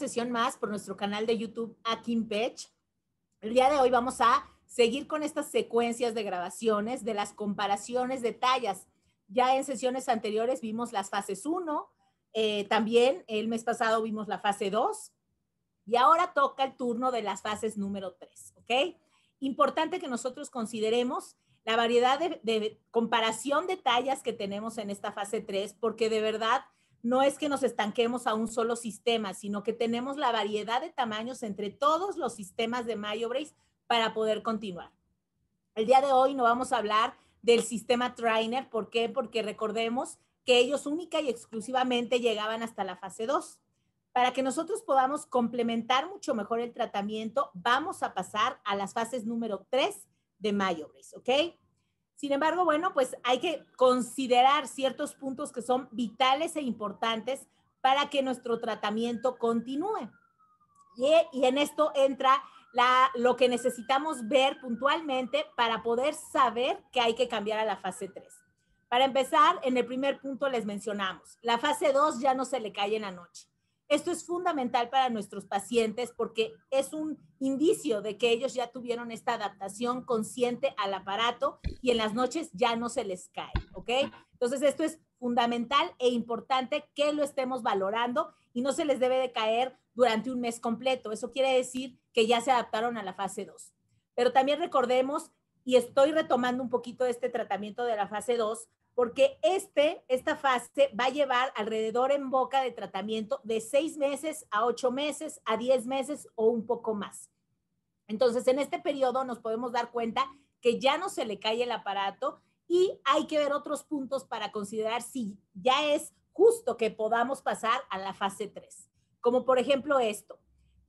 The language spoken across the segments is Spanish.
sesión más por nuestro canal de YouTube Pech. El día de hoy vamos a seguir con estas secuencias de grabaciones, de las comparaciones de tallas. Ya en sesiones anteriores vimos las fases 1, eh, también el mes pasado vimos la fase 2 y ahora toca el turno de las fases número 3, ¿ok? Importante que nosotros consideremos la variedad de comparación de tallas que tenemos en esta fase 3 porque de verdad no es que nos estanquemos a un solo sistema, sino que tenemos la variedad de tamaños entre todos los sistemas de MyoBrace para poder continuar. El día de hoy no vamos a hablar del sistema trainer, ¿por qué? Porque recordemos que ellos única y exclusivamente llegaban hasta la fase 2. Para que nosotros podamos complementar mucho mejor el tratamiento, vamos a pasar a las fases número 3 de MyoBrace, ¿ok? Sin embargo, bueno, pues hay que considerar ciertos puntos que son vitales e importantes para que nuestro tratamiento continúe. Y, en esto entra lo que necesitamos ver puntualmente para poder saber que hay que cambiar a la fase 3. Para empezar, en el primer punto les mencionamos, la fase 2 ya no se le cae en la noche. Esto es fundamental para nuestros pacientes porque es un indicio de que ellos ya tuvieron esta adaptación consciente al aparato y en las noches ya no se les cae, ¿ok? Entonces esto es fundamental e importante que lo estemos valorando y no se les debe de caer durante un mes completo. Eso quiere decir que ya se adaptaron a la fase 2. Pero también recordemos, y estoy retomando un poquito este tratamiento de la fase 2, porque este, esta fase va a llevar alrededor en boca de tratamiento de seis meses a ocho meses, a diez meses o un poco más. Entonces, en este periodo nos podemos dar cuenta que ya no se le cae el aparato y hay que ver otros puntos para considerar si ya es justo que podamos pasar a la fase 3, como por ejemplo esto.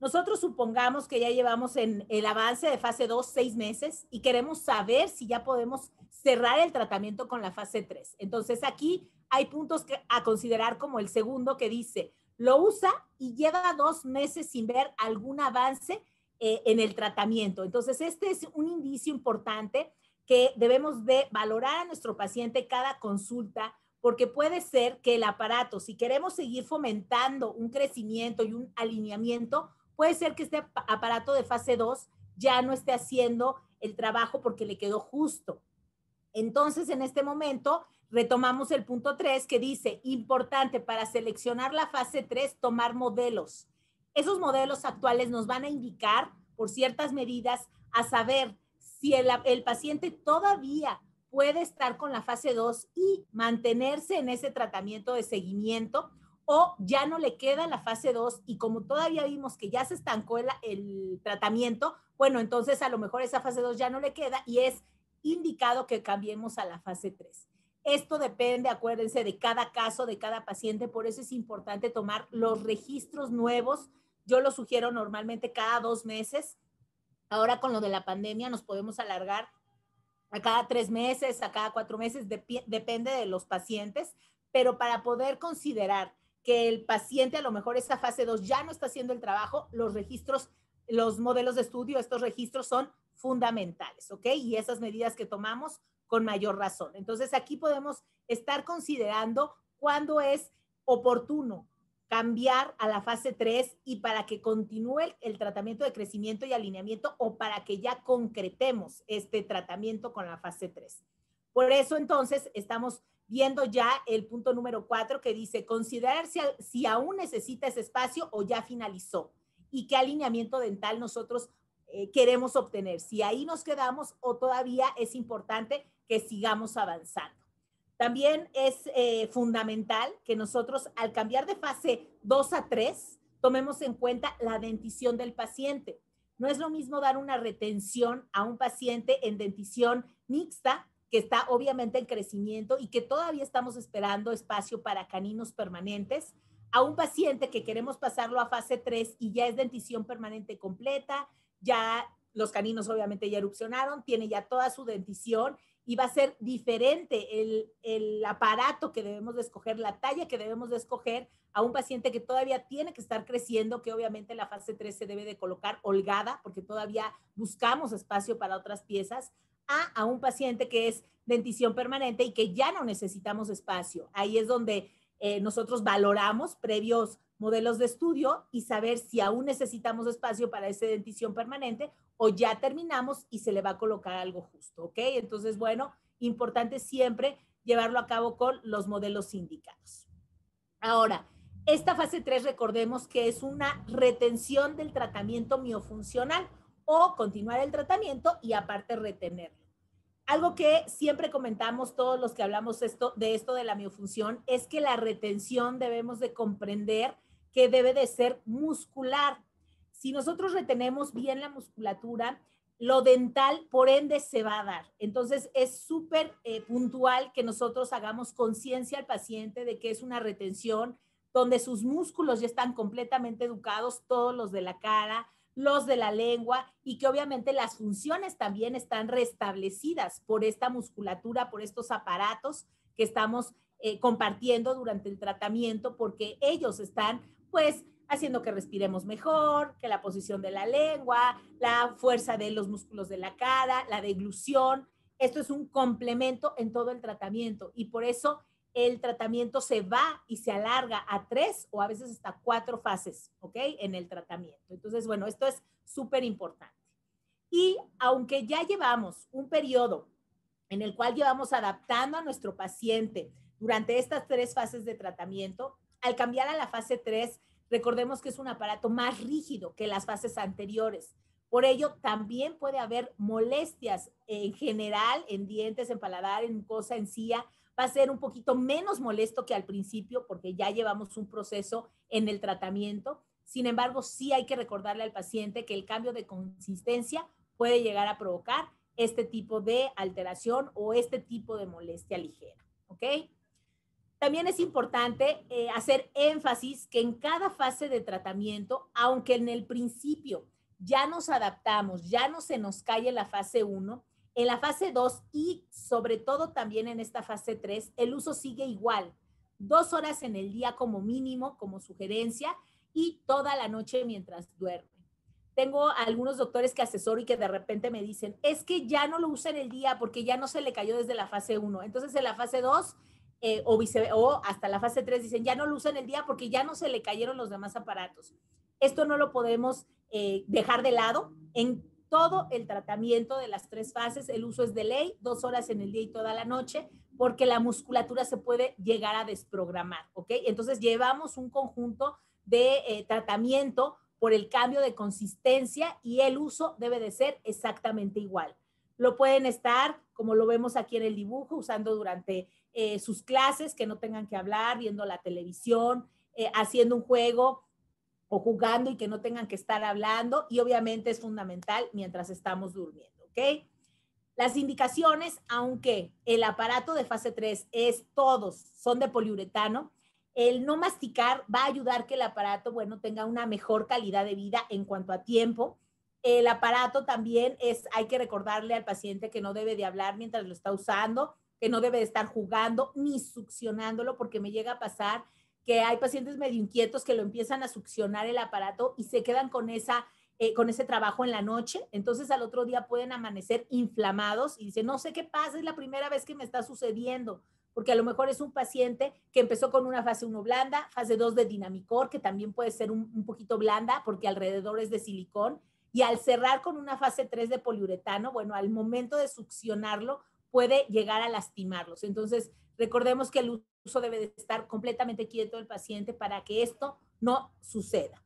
Nosotros supongamos que ya llevamos en el avance de fase 2 6 meses y queremos saber si ya podemos cerrar el tratamiento con la fase 3. Entonces aquí hay puntos que, a considerar como el segundo que dice, lo usa y lleva dos meses sin ver algún avance eh, en el tratamiento. Entonces este es un indicio importante que debemos de valorar a nuestro paciente cada consulta porque puede ser que el aparato, si queremos seguir fomentando un crecimiento y un alineamiento, Puede ser que este aparato de fase 2 ya no esté haciendo el trabajo porque le quedó justo. Entonces, en este momento, retomamos el punto 3 que dice, importante para seleccionar la fase 3, tomar modelos. Esos modelos actuales nos van a indicar, por ciertas medidas, a saber si el, paciente todavía puede estar con la fase 2 y mantenerse en ese tratamiento de seguimiento o ya no le queda la fase 2 y como todavía vimos que ya se estancó el, el tratamiento, bueno, entonces a lo mejor esa fase 2 ya no le queda y es indicado que cambiemos a la fase 3. Esto depende, acuérdense, de cada caso, de cada paciente, por eso es importante tomar los registros nuevos. Yo lo sugiero normalmente cada dos meses. Ahora con lo de la pandemia nos podemos alargar a cada tres meses, a cada cuatro meses, depende de los pacientes, pero para poder considerar que el paciente a lo mejor esa fase 2 ya no está haciendo el trabajo, los registros, los modelos de estudio, estos registros son fundamentales, ¿ok? Y esas medidas que tomamos con mayor razón. Entonces aquí podemos estar considerando cuándo es oportuno cambiar a la fase 3 y para que continúe el, tratamiento de crecimiento y alineamiento o para que ya concretemos este tratamiento con la fase 3. Por eso entonces estamos viendo ya el punto número cuatro que dice, considerar si, aún necesita ese espacio o ya finalizó y qué alineamiento dental nosotros eh, queremos obtener, si ahí nos quedamos o todavía es importante que sigamos avanzando. También es eh, fundamental que nosotros al cambiar de fase 2 a 3 tomemos en cuenta la dentición del paciente. No es lo mismo dar una retención a un paciente en dentición mixta que está obviamente en crecimiento y que todavía estamos esperando espacio para caninos permanentes, a un paciente que queremos pasarlo a fase 3 y ya es dentición permanente completa, ya los caninos obviamente ya erupcionaron, tiene ya toda su dentición y va a ser diferente el, aparato que debemos de escoger, la talla que debemos de escoger a un paciente que todavía tiene que estar creciendo, que obviamente la fase 3 se debe de colocar holgada porque todavía buscamos espacio para otras piezas, a, un paciente que es dentición permanente y que ya no necesitamos espacio. Ahí es donde eh, nosotros valoramos previos modelos de estudio y saber si aún necesitamos espacio para esa dentición permanente o ya terminamos y se le va a colocar algo justo, ¿ok? Entonces, bueno, importante siempre llevarlo a cabo con los modelos indicados. Ahora, esta fase 3 recordemos que es una retención del tratamiento miofuncional continuar el tratamiento y aparte retenerlo. Algo que siempre comentamos todos los que hablamos esto, de esto de la miofunción es que la retención debemos de comprender que debe de ser muscular. Si nosotros retenemos bien la musculatura, lo dental por ende se va a dar. Entonces es súper eh, puntual que nosotros hagamos conciencia al paciente de que es una retención donde sus músculos ya están completamente educados, todos los de la cara, los de la lengua y que obviamente las funciones también están restablecidas por esta musculatura, por estos aparatos que estamos eh, compartiendo durante el tratamiento porque ellos están pues haciendo que respiremos mejor, que la posición de la lengua, la fuerza de los músculos de la cara, la deglución. Esto es un complemento en todo el tratamiento y por eso el tratamiento se va y se alarga a tres o a veces hasta cuatro fases, ¿ok? En el tratamiento. Entonces, bueno, esto es súper importante. Y aunque ya llevamos un periodo en el cual llevamos adaptando a nuestro paciente durante estas tres fases de tratamiento, al cambiar a la fase 3, recordemos que es un aparato más rígido que las fases anteriores. Por ello, también puede haber molestias en general en dientes, en paladar, en mucosa, encía, va a ser un poquito menos molesto que al principio porque ya llevamos un proceso en el tratamiento. Sin embargo, sí hay que recordarle al paciente que el cambio de consistencia puede llegar a provocar este tipo de alteración o este tipo de molestia ligera. También es importante eh, hacer énfasis que en cada fase de tratamiento, aunque en el principio ya nos adaptamos, ya no se nos cae la fase 1, en la fase 2 y sobre todo también en esta fase 3, el uso sigue igual, dos horas en el día como mínimo, como sugerencia, y toda la noche mientras duerme. Tengo algunos doctores que asesoro y que de repente me dicen, es que ya no lo usa en el día porque ya no se le cayó desde la fase 1. Entonces en la fase 2 eh, o, o hasta la fase 3 dicen, ya no lo usa en el día porque ya no se le cayeron los demás aparatos. Esto no lo podemos eh, dejar de lado. En todo el tratamiento de las tres fases. El uso es de ley, dos horas en el día y toda la noche, porque la musculatura se puede llegar a desprogramar, ¿ok? Entonces llevamos un conjunto de eh, tratamiento por el cambio de consistencia y el uso debe de ser exactamente igual. Lo pueden estar, como lo vemos aquí en el dibujo, usando durante eh, sus clases, que no tengan que hablar, viendo la televisión, eh, haciendo un juego, o jugando y que no tengan que estar hablando y obviamente es fundamental mientras estamos durmiendo, ¿ok? Las indicaciones, aunque el aparato de fase 3 es todos, son de poliuretano, el no masticar va a ayudar que el aparato, bueno, tenga una mejor calidad de vida en cuanto a tiempo. El aparato también es, hay que recordarle al paciente que no debe de hablar mientras lo está usando, que no debe de estar jugando ni succionándolo porque me llega a pasar que hay pacientes medio inquietos que lo empiezan a succionar el aparato y se quedan con esa eh, con ese trabajo en la noche, entonces al otro día pueden amanecer inflamados y dicen, no sé qué pasa, es la primera vez que me está sucediendo, porque a lo mejor es un paciente que empezó con una fase 1 blanda, fase 2 de dinamicor, que también puede ser un, un poquito blanda porque alrededor es de silicón, y al cerrar con una fase 3 de poliuretano, bueno, al momento de succionarlo puede llegar a lastimarlos. Entonces, Recordemos que el uso debe de estar completamente quieto el paciente para que esto no suceda.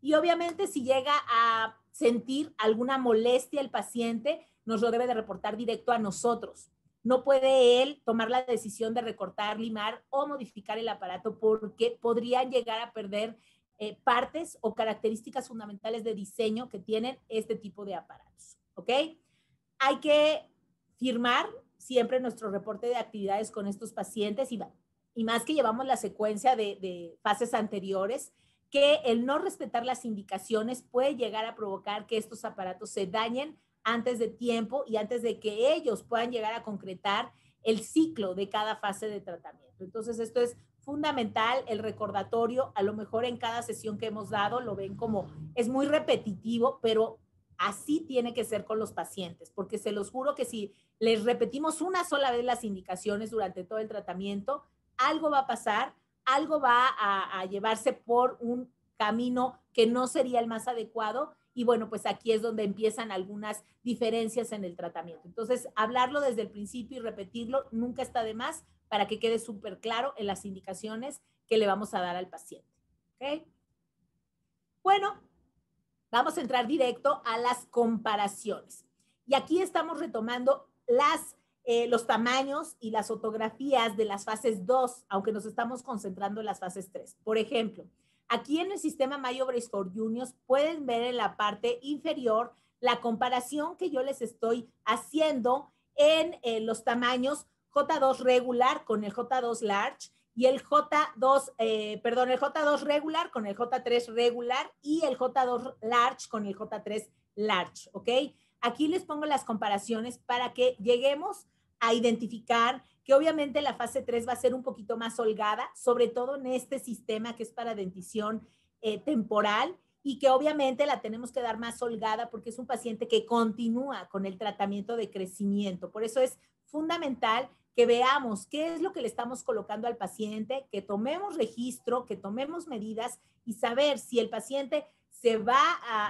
Y obviamente si llega a sentir alguna molestia el paciente, nos lo debe de reportar directo a nosotros. No puede él tomar la decisión de recortar, limar o modificar el aparato porque podrían llegar a perder eh, partes o características fundamentales de diseño que tienen este tipo de aparatos. ¿Ok? Hay que firmar siempre nuestro reporte de actividades con estos pacientes y, más que llevamos la secuencia de, de fases anteriores, que el no respetar las indicaciones puede llegar a provocar que estos aparatos se dañen antes de tiempo y antes de que ellos puedan llegar a concretar el ciclo de cada fase de tratamiento. Entonces, esto es fundamental, el recordatorio, a lo mejor en cada sesión que hemos dado lo ven como es muy repetitivo, pero así tiene que ser con los pacientes, porque se los juro que si les repetimos una sola vez las indicaciones durante todo el tratamiento, algo va a pasar, algo va a, llevarse por un camino que no sería el más adecuado y bueno, pues aquí es donde empiezan algunas diferencias en el tratamiento. Entonces, hablarlo desde el principio y repetirlo nunca está de más para que quede súper claro en las indicaciones que le vamos a dar al paciente. Bueno, vamos a entrar directo a las comparaciones. Y aquí estamos retomando las, eh, los tamaños y las fotografías de las fases 2, aunque nos estamos concentrando en las fases 3. Por ejemplo, aquí en el sistema Mayo for Juniors pueden ver en la parte inferior la comparación que yo les estoy haciendo en eh, los tamaños J2 regular con el J2 large y el J2, eh, perdón, el J2 regular con el J3 regular y el J2 large con el J3 large, ¿ok? Aquí les pongo las comparaciones para que lleguemos a identificar que obviamente la fase 3 va a ser un poquito más holgada, sobre todo en este sistema que es para dentición eh, temporal y que obviamente la tenemos que dar más holgada porque es un paciente que continúa con el tratamiento de crecimiento. Por eso es fundamental que veamos qué es lo que le estamos colocando al paciente, que tomemos registro, que tomemos medidas y saber si el paciente se va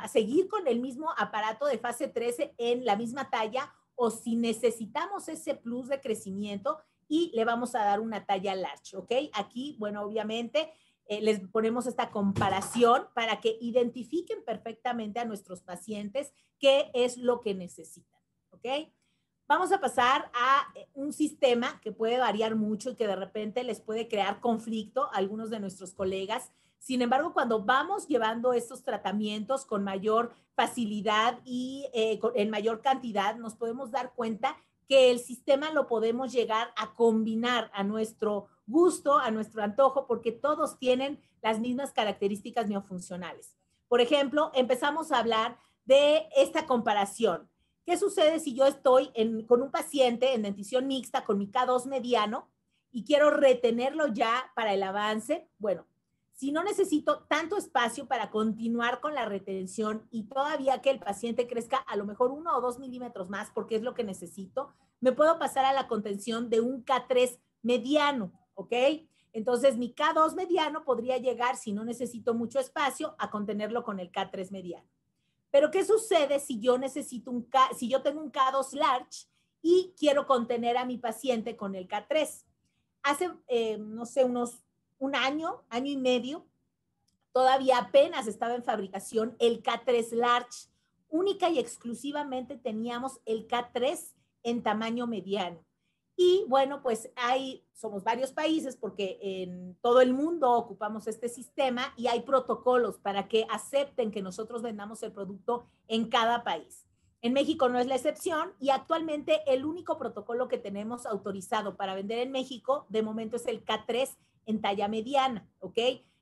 a seguir con el mismo aparato de fase 13 en la misma talla o si necesitamos ese plus de crecimiento y le vamos a dar una talla large, ¿ok? Aquí, bueno, obviamente eh, les ponemos esta comparación para que identifiquen perfectamente a nuestros pacientes qué es lo que necesitan, ¿ok? Vamos a pasar a eh, un sistema que puede variar mucho y que de repente les puede crear conflicto a algunos de nuestros colegas sin embargo, cuando vamos llevando estos tratamientos con mayor facilidad y eh, en mayor cantidad, nos podemos dar cuenta que el sistema lo podemos llegar a combinar a nuestro gusto, a nuestro antojo, porque todos tienen las mismas características neofuncionales. Por ejemplo, empezamos a hablar de esta comparación. ¿Qué sucede si yo estoy con un paciente en dentición mixta con mi K2 mediano y quiero retenerlo ya para el avance? Bueno, si no necesito tanto espacio para continuar con la retención y todavía que el paciente crezca a lo mejor uno o dos milímetros más, porque es lo que necesito, me puedo pasar a la contención de un K3 mediano, ¿ok? Entonces, mi K2 mediano podría llegar, si no necesito mucho espacio, a contenerlo con el K3 mediano. Pero, ¿qué sucede si yo necesito un K, si yo tengo un K2 large y quiero contener a mi paciente con el K3? Hace, eh, no sé, unos un año, año y medio, todavía apenas estaba en fabricación el K3 Large. Única y exclusivamente teníamos el K3 en tamaño mediano. Y bueno, pues hay, somos varios países porque en todo el mundo ocupamos este sistema y hay protocolos para que acepten que nosotros vendamos el producto en cada país. En México no es la excepción y actualmente el único protocolo que tenemos autorizado para vender en México de momento es el K3 en talla mediana, ¿ok?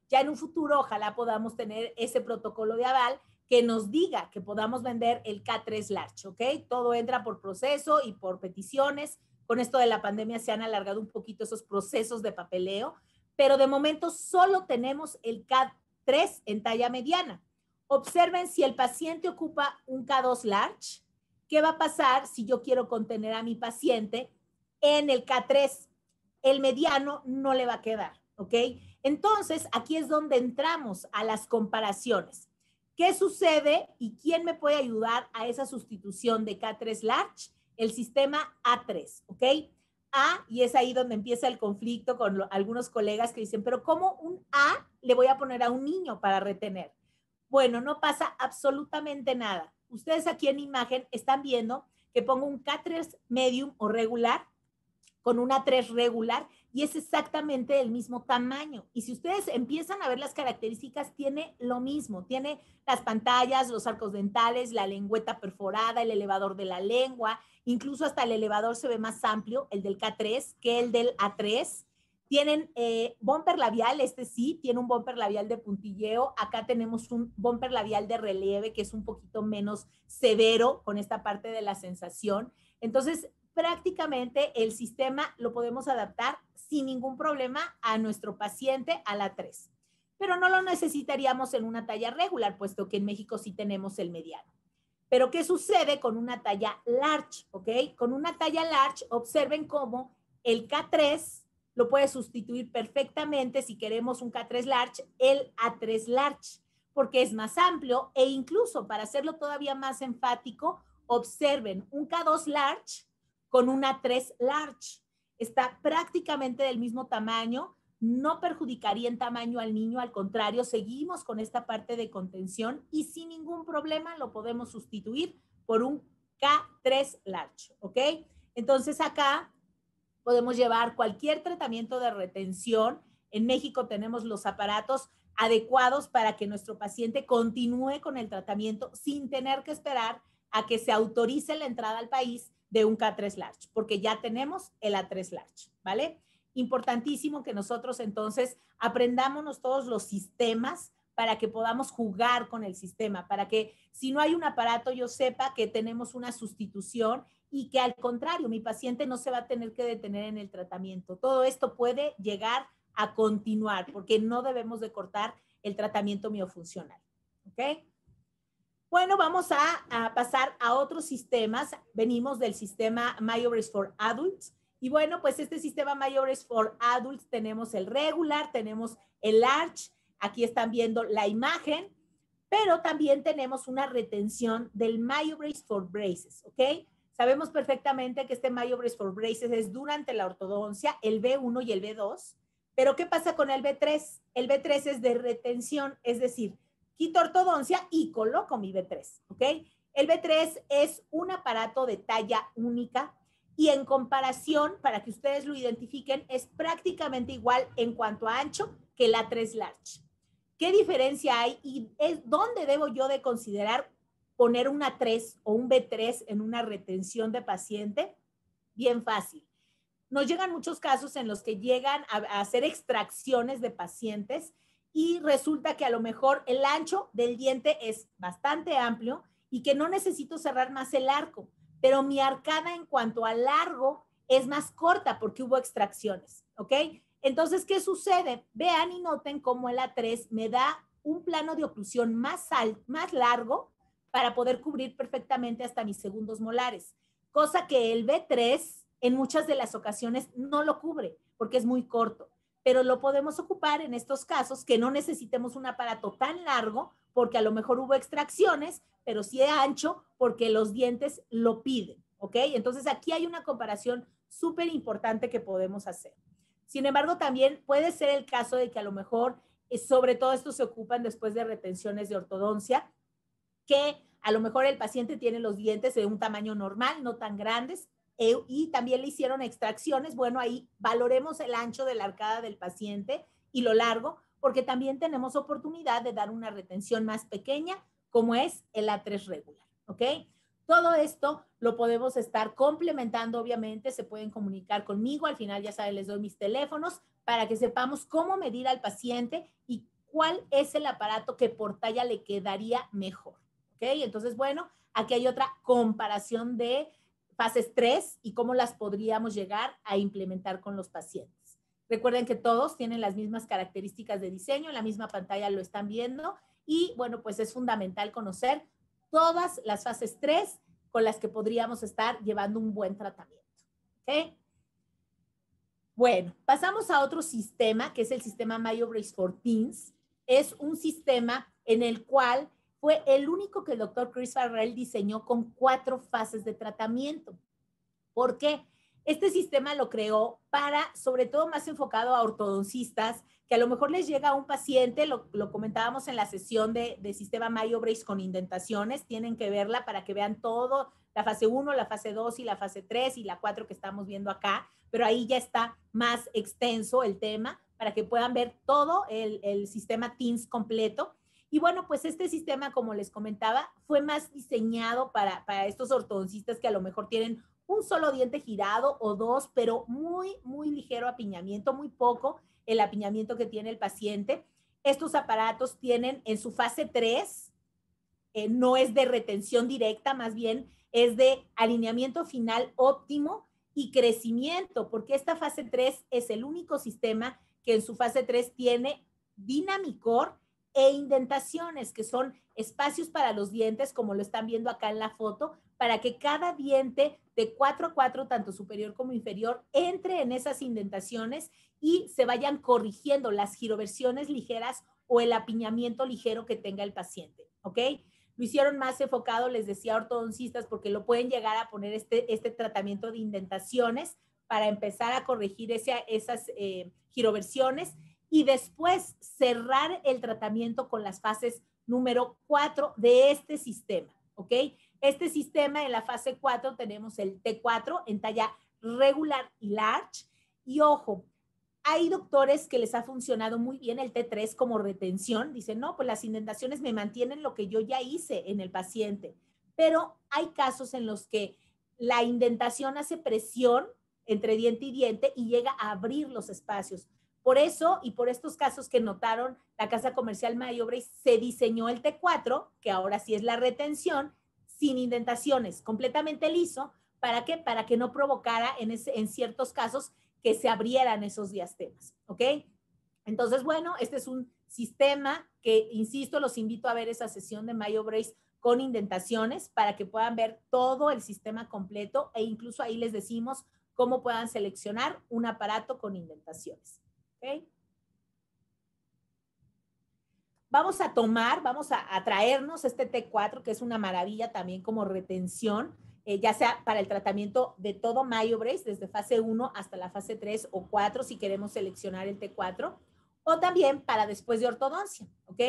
Ya en un futuro, ojalá podamos tener ese protocolo de aval que nos diga que podamos vender el K3 Large, ¿ok? Todo entra por proceso y por peticiones. Con esto de la pandemia se han alargado un poquito esos procesos de papeleo, pero de momento solo tenemos el K3 en talla mediana. Observen si el paciente ocupa un K2 Large, ¿qué va a pasar si yo quiero contener a mi paciente en el K3? el mediano no le va a quedar, ¿ok? Entonces, aquí es donde entramos a las comparaciones. ¿Qué sucede y quién me puede ayudar a esa sustitución de K3 Large? El sistema A3, ¿ok? A, y es ahí donde empieza el conflicto con algunos colegas que dicen, pero ¿cómo un A le voy a poner a un niño para retener? Bueno, no pasa absolutamente nada. Ustedes aquí en imagen están viendo que pongo un K3 medium o regular con una 3 regular y es exactamente del mismo tamaño. Y si ustedes empiezan a ver las características, tiene lo mismo, tiene las pantallas, los arcos dentales, la lengüeta perforada, el elevador de la lengua, incluso hasta el elevador se ve más amplio, el del K3, que el del A3. Tienen eh, bumper labial, este sí, tiene un bumper labial de puntilleo. Acá tenemos un bumper labial de relieve que es un poquito menos severo con esta parte de la sensación. Entonces, prácticamente el sistema lo podemos adaptar sin ningún problema a nuestro paciente a la 3, pero no lo necesitaríamos en una talla regular, puesto que en México sí tenemos el mediano. Pero ¿qué sucede con una talla large? ¿Ok? Con una talla large, observen cómo el K3 lo puede sustituir perfectamente si queremos un K3 large, el A3 large, porque es más amplio e incluso para hacerlo todavía más enfático, observen, un K2 large con una 3 large. Está prácticamente del mismo tamaño, no perjudicaría en tamaño al niño, al contrario, seguimos con esta parte de contención y sin ningún problema lo podemos sustituir por un K3 large, ¿ok? Entonces acá podemos llevar cualquier tratamiento de retención. En México tenemos los aparatos adecuados para que nuestro paciente continúe con el tratamiento sin tener que esperar a que se autorice la entrada al país de un K3 Large, porque ya tenemos el A3 Large, ¿vale? Importantísimo que nosotros entonces aprendámonos todos los sistemas para que podamos jugar con el sistema, para que si no hay un aparato yo sepa que tenemos una sustitución y que al contrario, mi paciente no se va a tener que detener en el tratamiento. Todo esto puede llegar a continuar porque no debemos de cortar el tratamiento miofuncional. ¿Ok? Bueno, vamos a, pasar a otros sistemas. Venimos del sistema Myobrace for Adults. Y bueno, pues este sistema Myobraces for Adults tenemos el regular, tenemos el large. Aquí están viendo la imagen, pero también tenemos una retención del Myobrace for Braces, ¿ok? Sabemos perfectamente que este Myobrace for Braces es durante la ortodoncia, el B1 y el B2. Pero ¿qué pasa con el B3? El B3 es de retención, es decir, quito ortodoncia y coloco mi B3, ¿ok? El B3 es un aparato de talla única y en comparación, para que ustedes lo identifiquen, es prácticamente igual en cuanto a ancho que la 3 large. ¿Qué diferencia hay y es dónde debo yo de considerar poner una 3 o un B3 en una retención de paciente? Bien fácil. Nos llegan muchos casos en los que llegan a hacer extracciones de pacientes y resulta que a lo mejor el ancho del diente es bastante amplio y que no necesito cerrar más el arco, pero mi arcada en cuanto a largo es más corta porque hubo extracciones, ¿ok? Entonces, ¿qué sucede? Vean y noten cómo el A3 me da un plano de oclusión más, más largo para poder cubrir perfectamente hasta mis segundos molares, cosa que el B3 en muchas de las ocasiones no lo cubre porque es muy corto pero lo podemos ocupar en estos casos que no necesitemos un aparato tan largo porque a lo mejor hubo extracciones, pero sí de ancho porque los dientes lo piden, ¿ok? Entonces aquí hay una comparación súper importante que podemos hacer. Sin embargo, también puede ser el caso de que a lo mejor, eh, sobre todo esto se ocupan después de retenciones de ortodoncia, que a lo mejor el paciente tiene los dientes de un tamaño normal, no tan grandes, eh, y también le hicieron extracciones. Bueno, ahí valoremos el ancho de la arcada del paciente y lo largo, porque también tenemos oportunidad de dar una retención más pequeña, como es el A3 regular, ¿ok? Todo esto lo podemos estar complementando, obviamente, se pueden comunicar conmigo, al final ya saben, les doy mis teléfonos para que sepamos cómo medir al paciente y cuál es el aparato que por talla le quedaría mejor, ¿ok? Entonces, bueno, aquí hay otra comparación de fases 3 y cómo las podríamos llegar a implementar con los pacientes. Recuerden que todos tienen las mismas características de diseño, en la misma pantalla lo están viendo y bueno, pues es fundamental conocer todas las fases 3 con las que podríamos estar llevando un buen tratamiento. Bueno, pasamos a otro sistema que es el sistema MyoBrace for Teens. Es un sistema en el cual fue el único que el doctor Chris Farrell diseñó con cuatro fases de tratamiento. ¿Por qué? Este sistema lo creó para, sobre todo, más enfocado a ortodoncistas, que a lo mejor les llega a un paciente, lo, comentábamos en la sesión de, sistema Mayo Brace con indentaciones, tienen que verla para que vean todo, la fase 1, la fase 2 y la fase 3 y la 4 que estamos viendo acá, pero ahí ya está más extenso el tema para que puedan ver todo el, el sistema TINS completo y bueno, pues este sistema, como les comentaba, fue más diseñado para, estos ortodoncistas que a lo mejor tienen un solo diente girado o dos, pero muy, muy ligero apiñamiento, muy poco el apiñamiento que tiene el paciente. Estos aparatos tienen en su fase 3, eh, no es de retención directa, más bien es de alineamiento final óptimo y crecimiento, porque esta fase 3 es el único sistema que en su fase 3 tiene dinamicor e indentaciones, que son espacios para los dientes, como lo están viendo acá en la foto, para que cada diente de 4 a 4, tanto superior como inferior, entre en esas indentaciones y se vayan corrigiendo las giroversiones ligeras o el apiñamiento ligero que tenga el paciente, ¿ok? Lo hicieron más enfocado, les decía, ortodoncistas, porque lo pueden llegar a poner este, este tratamiento de indentaciones para empezar a corregir esas eh, giroversiones y después cerrar el tratamiento con las fases número 4 de este sistema, ¿ok? Este sistema en la fase 4 tenemos el T4 en talla regular y large. Y ojo, hay doctores que les ha funcionado muy bien el T3 como retención. Dicen, no, pues las indentaciones me mantienen lo que yo ya hice en el paciente. Pero hay casos en los que la indentación hace presión entre diente y diente y llega a abrir los espacios. Por eso y por estos casos que notaron la Casa Comercial Mayobre, se diseñó el T4, que ahora sí es la retención, sin indentaciones, completamente liso. ¿Para qué? Para que no provocara en, en ciertos casos que se abrieran esos diastemas, ¿ok? Entonces, bueno, este es un sistema que, insisto, los invito a ver esa sesión de Mayo Brace con indentaciones para que puedan ver todo el sistema completo e incluso ahí les decimos cómo puedan seleccionar un aparato con indentaciones. ¿Okay? Vamos a tomar, vamos a, traernos este T4, que es una maravilla también como retención, eh, ya sea para el tratamiento de todo MyoBrace, desde fase 1 hasta la fase 3 o 4, si queremos seleccionar el T4, o también para después de ortodoncia, ¿ok?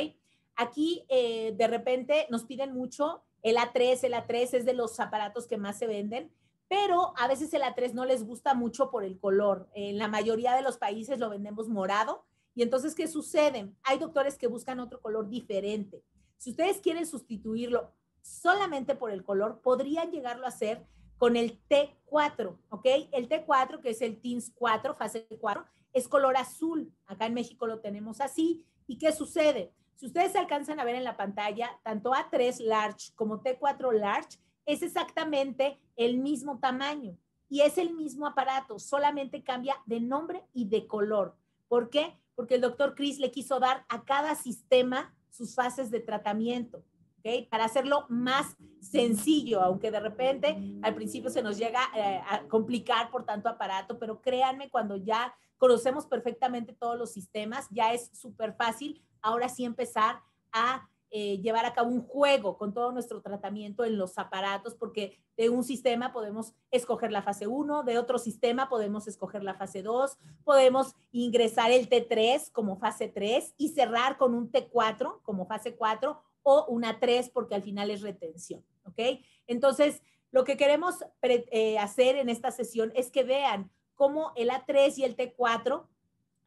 Aquí eh, de repente nos piden mucho el A3, el A3 es de los aparatos que más se venden, pero a veces el A3 no les gusta mucho por el color. En la mayoría de los países lo vendemos morado. Y entonces, ¿qué sucede? Hay doctores que buscan otro color diferente. Si ustedes quieren sustituirlo solamente por el color, podrían llegarlo a hacer con el T4, ¿ok? El T4, que es el TINS 4, fase 4, es color azul. Acá en México lo tenemos así. ¿Y qué sucede? Si ustedes alcanzan a ver en la pantalla, tanto A3 large como T4 large es exactamente el mismo tamaño y es el mismo aparato, solamente cambia de nombre y de color. ¿Por qué? Porque el doctor Chris le quiso dar a cada sistema sus fases de tratamiento. ¿ok? Para hacerlo más sencillo, aunque de repente al principio se nos llega eh, a complicar por tanto aparato, pero créanme, cuando ya conocemos perfectamente todos los sistemas, ya es súper fácil ahora sí empezar a eh, llevar a cabo un juego con todo nuestro tratamiento en los aparatos, porque de un sistema podemos escoger la fase 1, de otro sistema podemos escoger la fase 2, podemos ingresar el T3 como fase 3 y cerrar con un T4 como fase 4 o una 3 porque al final es retención, ¿ok? Entonces, lo que queremos eh, hacer en esta sesión es que vean cómo el A3 y el T4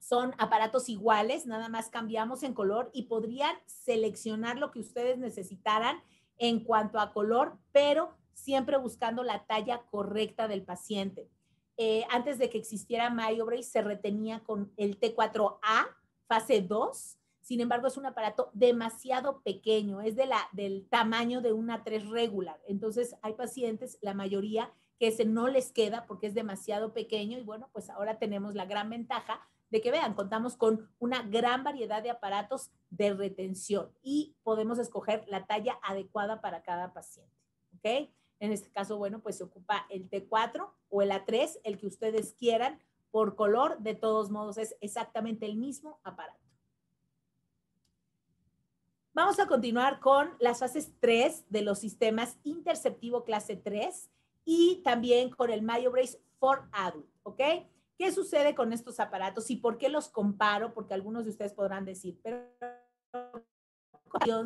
son aparatos iguales, nada más cambiamos en color y podrían seleccionar lo que ustedes necesitaran en cuanto a color, pero siempre buscando la talla correcta del paciente. Eh, antes de que existiera MyoBrace, se retenía con el T4A, fase 2. Sin embargo, es un aparato demasiado pequeño, es de la, del tamaño de una 3 regular. Entonces, hay pacientes, la mayoría, que ese no les queda porque es demasiado pequeño y bueno, pues ahora tenemos la gran ventaja de que vean, contamos con una gran variedad de aparatos de retención y podemos escoger la talla adecuada para cada paciente. ¿Ok? En este caso, bueno, pues se ocupa el T4 o el A3, el que ustedes quieran, por color, de todos modos es exactamente el mismo aparato. Vamos a continuar con las fases 3 de los sistemas interceptivo clase 3 y también con el MyoBrace for Adult, ¿ok? ¿Qué sucede con estos aparatos y por qué los comparo? Porque algunos de ustedes podrán decir, pero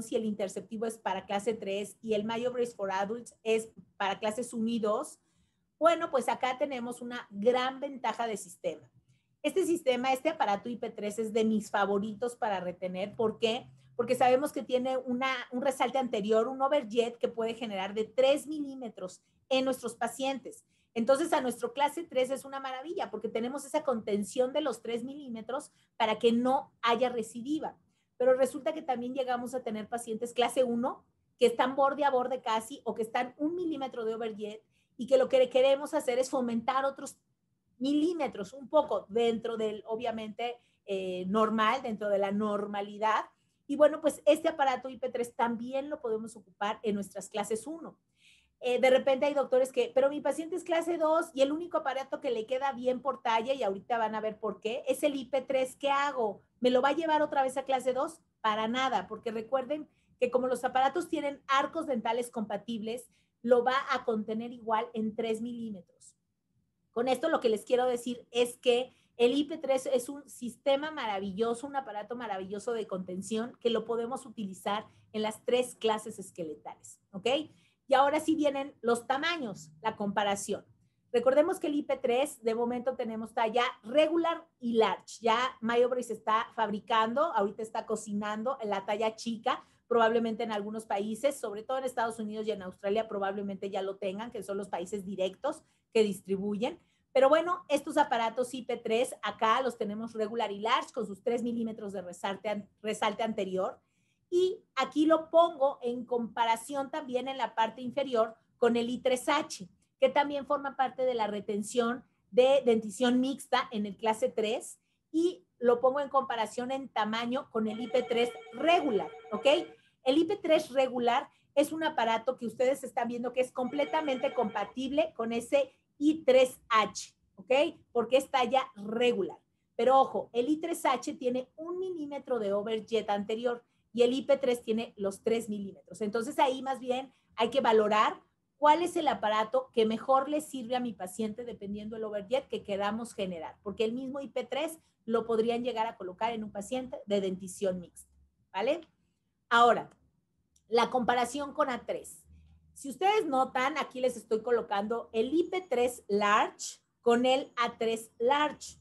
si el interceptivo es para clase 3 y el brace for Adults es para clases unidos, bueno, pues acá tenemos una gran ventaja de sistema. Este sistema, este aparato IP3 es de mis favoritos para retener. ¿Por qué? Porque sabemos que tiene un resalte anterior, un overjet que puede generar de 3 milímetros en nuestros pacientes. Entonces, a nuestro clase 3 es una maravilla porque tenemos esa contención de los 3 milímetros para que no haya recidiva. Pero resulta que también llegamos a tener pacientes clase 1 que están borde a borde casi o que están un milímetro de overjet y que lo que queremos hacer es fomentar otros milímetros, un poco dentro del, obviamente, eh, normal, dentro de la normalidad. Y bueno, pues este aparato IP3 también lo podemos ocupar en nuestras clases 1. Eh, de repente hay doctores que, pero mi paciente es clase 2 y el único aparato que le queda bien por talla, y ahorita van a ver por qué, es el IP3. ¿Qué hago? ¿Me lo va a llevar otra vez a clase 2? Para nada, porque recuerden que como los aparatos tienen arcos dentales compatibles, lo va a contener igual en 3 milímetros. Con esto lo que les quiero decir es que el IP3 es un sistema maravilloso, un aparato maravilloso de contención que lo podemos utilizar en las tres clases esqueletales, ¿ok? Y ahora sí vienen los tamaños, la comparación. Recordemos que el IP3 de momento tenemos talla regular y large. Ya se está fabricando, ahorita está cocinando en la talla chica, probablemente en algunos países, sobre todo en Estados Unidos y en Australia probablemente ya lo tengan, que son los países directos que distribuyen. Pero bueno, estos aparatos IP3 acá los tenemos regular y large con sus 3 milímetros de resalte, resalte anterior. Y aquí lo pongo en comparación también en la parte inferior con el I3H, que también forma parte de la retención de dentición mixta en el clase 3 y lo pongo en comparación en tamaño con el IP3 regular, ¿ok? El IP3 regular es un aparato que ustedes están viendo que es completamente compatible con ese I3H, ¿ok? Porque es talla regular. Pero ojo, el I3H tiene un milímetro de overjet anterior y el IP3 tiene los 3 milímetros. Entonces ahí más bien hay que valorar cuál es el aparato que mejor le sirve a mi paciente dependiendo del overjet que queramos generar, porque el mismo IP3 lo podrían llegar a colocar en un paciente de dentición mixta, ¿vale? Ahora, la comparación con A3. Si ustedes notan, aquí les estoy colocando el IP3 large con el A3 large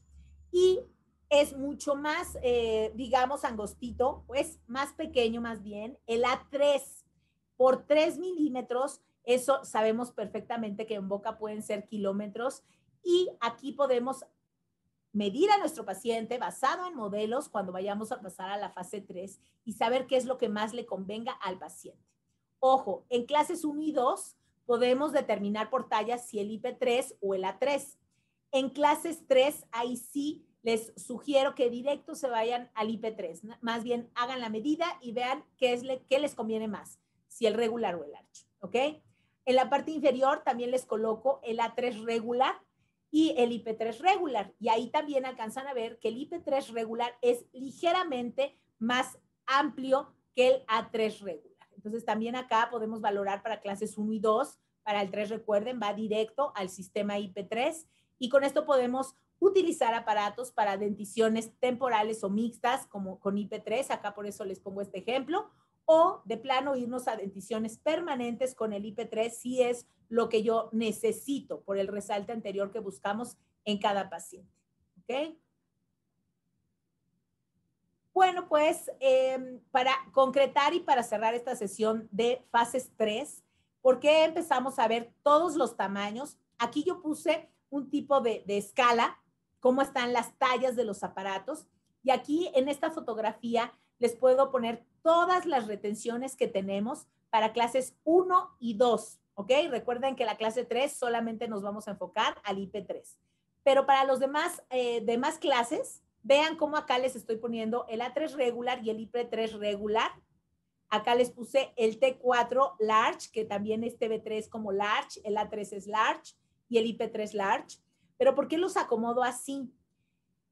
y es mucho más, eh, digamos, angostito, pues más pequeño más bien. El A3 por 3 milímetros, eso sabemos perfectamente que en boca pueden ser kilómetros y aquí podemos medir a nuestro paciente basado en modelos cuando vayamos a pasar a la fase 3 y saber qué es lo que más le convenga al paciente. Ojo, en clases 1 y 2 podemos determinar por talla si el IP3 o el A3. En clases 3, ahí sí les sugiero que directo se vayan al IP3. Más bien, hagan la medida y vean qué, es qué les conviene más, si el regular o el arch. ¿Ok? En la parte inferior también les coloco el A3 regular y el IP3 regular. Y ahí también alcanzan a ver que el IP3 regular es ligeramente más amplio que el A3 regular. Entonces también acá podemos valorar para clases 1 y 2. Para el 3, recuerden, va directo al sistema IP3 y con esto podemos utilizar aparatos para denticiones temporales o mixtas, como con IP3, acá por eso les pongo este ejemplo, o de plano irnos a denticiones permanentes con el IP3 si es lo que yo necesito por el resalte anterior que buscamos en cada paciente. Bueno, pues em, para concretar y para cerrar esta sesión de fases 3, qué empezamos a ver todos los tamaños? Aquí yo puse un tipo de escala cómo están las tallas de los aparatos. Y aquí en esta fotografía les puedo poner todas las retenciones que tenemos para clases 1 y 2, ¿ok? Recuerden que la clase 3 solamente nos vamos a enfocar al IP3. Pero para los demás, eh, demás clases, vean cómo acá les estoy poniendo el A3 regular y el IP3 regular. Acá les puse el T4 large, que también es tb 3 como large, el A3 es large y el IP3 large. Pero ¿por qué los acomodo así?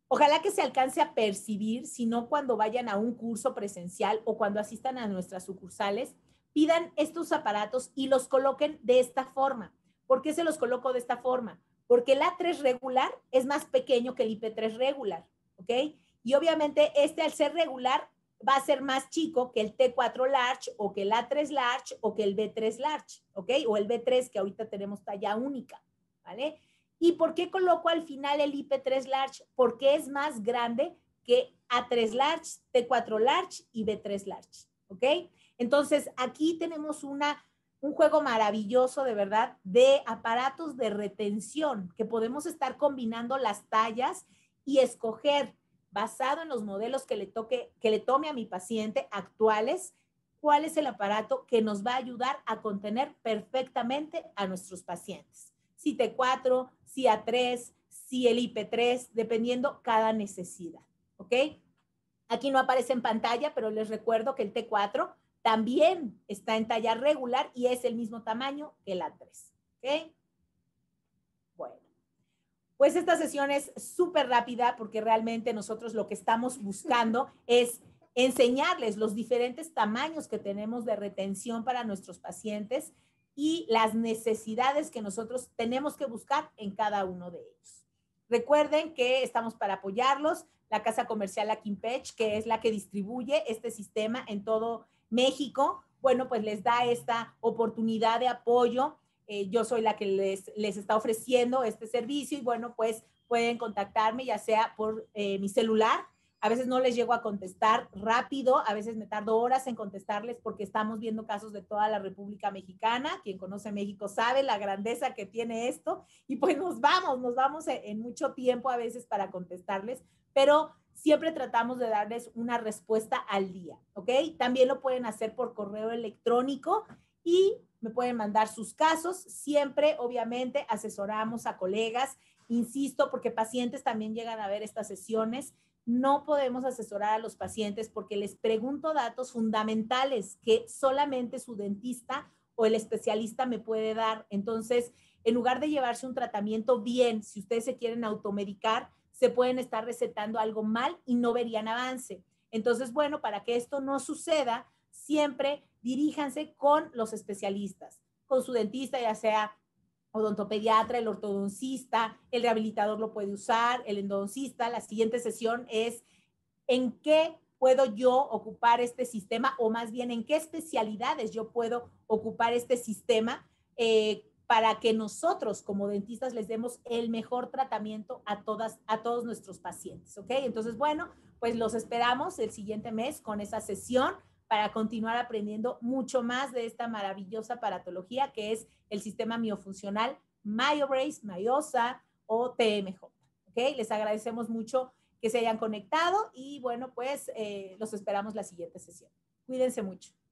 Ojalá que se alcance a percibir, si no cuando vayan a un curso presencial o cuando asistan a nuestras sucursales, pidan estos aparatos y los coloquen de esta forma. ¿Por qué se los coloco de esta forma? Porque el A3 regular es más pequeño que el IP3 regular, ¿ok? Y obviamente este al ser regular va a ser más chico que el T4 large o que el A3 large o que el B3 large, ¿ok? O el B3 que ahorita tenemos talla única, ¿vale? ¿Y por qué coloco al final el IP3 large? Porque es más grande que A3 large, T4 large y B3 large. ¿Ok? Entonces, aquí tenemos un juego maravilloso, de verdad, de aparatos de retención que podemos estar combinando las tallas y escoger basado en los modelos que le, toque, que le tome a mi paciente actuales, cuál es el aparato que nos va a ayudar a contener perfectamente a nuestros pacientes si T4, si A3, si el IP3, dependiendo cada necesidad. ¿Ok? Aquí no aparece en pantalla, pero les recuerdo que el T4 también está en talla regular y es el mismo tamaño que el A3. ¿Ok? Bueno, pues esta sesión es súper rápida porque realmente nosotros lo que estamos buscando es enseñarles los diferentes tamaños que tenemos de retención para nuestros pacientes, y las necesidades que nosotros tenemos que buscar en cada uno de ellos. Recuerden que estamos para apoyarlos. La Casa Comercial Aquimpech, que es la que distribuye este sistema en todo México, bueno, pues les da esta oportunidad de apoyo. Eh, yo soy la que les, les está ofreciendo este servicio y bueno, pues pueden contactarme ya sea por eh, mi celular a veces no les llego a contestar rápido, a veces me tardo horas en contestarles porque estamos viendo casos de toda la República Mexicana, quien conoce México sabe la grandeza que tiene esto y pues nos vamos, nos vamos e, en mucho tiempo a veces para contestarles, pero siempre tratamos de darles una respuesta al día, ¿ok? También lo pueden hacer por correo electrónico y me pueden mandar sus casos, siempre obviamente asesoramos a colegas, insisto, porque pacientes también llegan a ver estas sesiones no podemos asesorar a los pacientes porque les pregunto datos fundamentales que solamente su dentista o el especialista me puede dar. Entonces, en lugar de llevarse un tratamiento bien, si ustedes se quieren automedicar, se pueden estar recetando algo mal y no verían avance. Entonces, bueno, para que esto no suceda, siempre diríjanse con los especialistas, con su dentista, ya sea odontopediatra, el ortodoncista, el rehabilitador lo puede usar, el endodoncista. La siguiente sesión es en qué puedo yo ocupar este sistema o más bien en qué especialidades yo puedo ocupar este sistema eh, para que nosotros como dentistas les demos el mejor tratamiento a, todas, a todos nuestros pacientes. ¿Ok? Entonces, bueno, pues los esperamos el siguiente mes con esa sesión para continuar aprendiendo mucho más de esta maravillosa paratología que es el sistema miofuncional MyoBrace, MyOsa o TMJ. ¿Ok? Les agradecemos mucho que se hayan conectado y bueno, pues eh, los esperamos la siguiente sesión. Cuídense mucho.